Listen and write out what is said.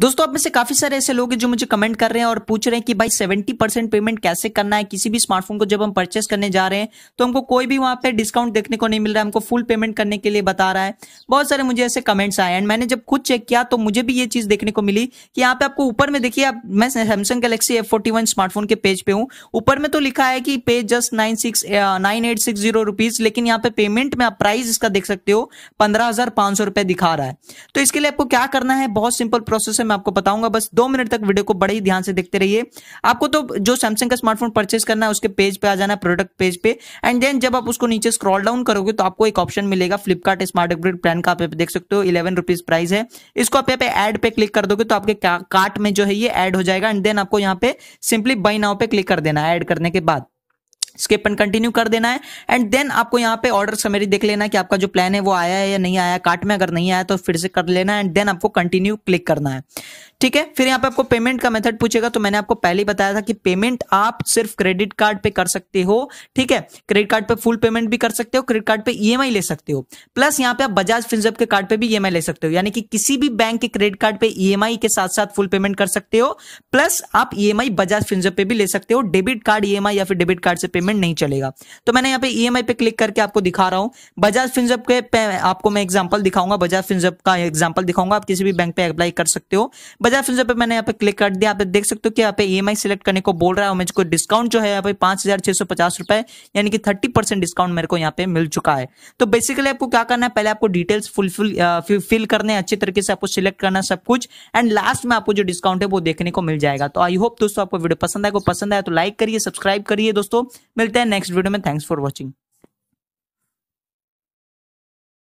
दोस्तों आप में से काफी सारे ऐसे लोग हैं जो मुझे कमेंट कर रहे हैं और पूछ रहे हैं कि भाई 70 परसेंट पेमेंट कैसे करना है किसी भी स्मार्टफोन को जब हम परचेस करने जा रहे हैं तो हमको कोई भी वहां पे डिस्काउंट देखने को नहीं मिल रहा है हमको फुल पेमेंट करने के लिए बता रहा है बहुत सारे मुझे ऐसे कमेंट्स आए एंड मैंने जब खुद चेक किया तो मुझे भी ये चीज देखने को मिली कि यहाँ पे आपको ऊपर में देखिए आप मैं सैमसंग गैलेक्सी एफ स्मार्टफोन के पेज पे हूँ ऊपर में तो लिखा है कि pay just nine six nine eight six zero rupees लेकिन यहाँ पे पेमेंट में आप प्राइस इसका देख सकते हो पंद्रह हजार पांच सौ दिखा रहा है तो इसके लिए आपको क्या करना है बहुत सिंपल प्रोसेस है मैं आपको बताऊंगा बस दो मिनट तक वीडियो को बड़े ही ध्यान से देखते रहिए आपको तो जो सैमसंग का स्मार्टफोन परचेस करना है उसके पेज पे आ जाना है प्रोडक्ट पेज पे एंड देन जब आप उसको नीचे स्क्रॉल डाउन करोगे तो आपको एक ऑप्शन मिलेगा फ्लिपकार्ट स्मार्ट अपग्रेड प्लान का आप देख सकते हो इलेवन रुपीज प्राइस है इसको आप यहाँ पे एड पे क्लिक कर दोगे तो आपके कार्ट में जो है ये एड हो जाएगा एंड देन आपको यहाँ पे सिंपली बाई नाव पे क्लिक कर देना एड करने के बाद स्किप एंड कंटिन्यू कर देना है एंड देन आपको यहाँ पे ऑर्डर समरी देख लेना है कि आपका जो प्लान है वो आया है या नहीं आया कार्ट में अगर नहीं आया तो फिर से कर लेना है एंड देन आपको कंटिन्यू क्लिक करना है ठीक है फिर यहाँ पे आपको पेमेंट का मेथड पूछेगा तो मैंने आपको पहले बताया था कि पेमेंट आप सिर्फ क्रेडिट कार्ड पे कर सकते हो ठीक है क्रेडिट कार्ड पे फुल पेमेंट भी कर सकते हो क्रेडिट कार्ड पे ईएमआई e ले सकते हो प्लस यहाँ पे आप बजाज फिंजअप के कार्ड पे भी ईएमआई e ले सकते हो यानी कि किसी भी बैंक के क्रेडिट कार्ड पे ईएमआई e के साथ साथ फुल पेमेंट कर सकते हो प्लस आप ईएमआई बजाज फिंजअप पे भी ले सकते हो डेबिट कार्ड ईएमआई या फिर डेबिट कार्ड से पेमेंट नहीं चलेगा तो मैंने यहाँ पे ईएमआई पे क्लिक करके आपको दिखा रहा हूँ बजाज फिंजअप के आपको मैं एग्जाम्पल दिखाऊंगा बजाज फिंजअप का एग्जाम्पल दिखाऊंगा आप किसी भी बैंक पे अप्लाई कर सकते हो पचास रुपये पे मैंने यहाँ पे क्लिक कर दिया आप देख सकते हो कि यहाँ पे ई e सिलेक्ट करने को बोल रहा है मुझको डिस्काउंट जो है यहाँ पे पांच हजार छह सौ पचास रुपए यानी कि थर्टी परसेंट डिस्काउंट मेरे को यहाँ पे मिल चुका है तो बेसिकली आपको क्या करना है पहले आपको डिटेल्स फुलफिल फिल करने अच्छे तरीके से आपको सिलेक्ट करना सब कुछ एंड लास्ट में आपको जो डिस्काउंट है वो देखने को मिल जाएगा तो आई होप दोस्तों आपको वीडियो पसंद आए को पसंद आया तो लाइक करिए सब्सक्राइब करिए दोस्तों मिलते हैं नेक्स्ट वीडियो में थैंक्स फॉर वॉचिंग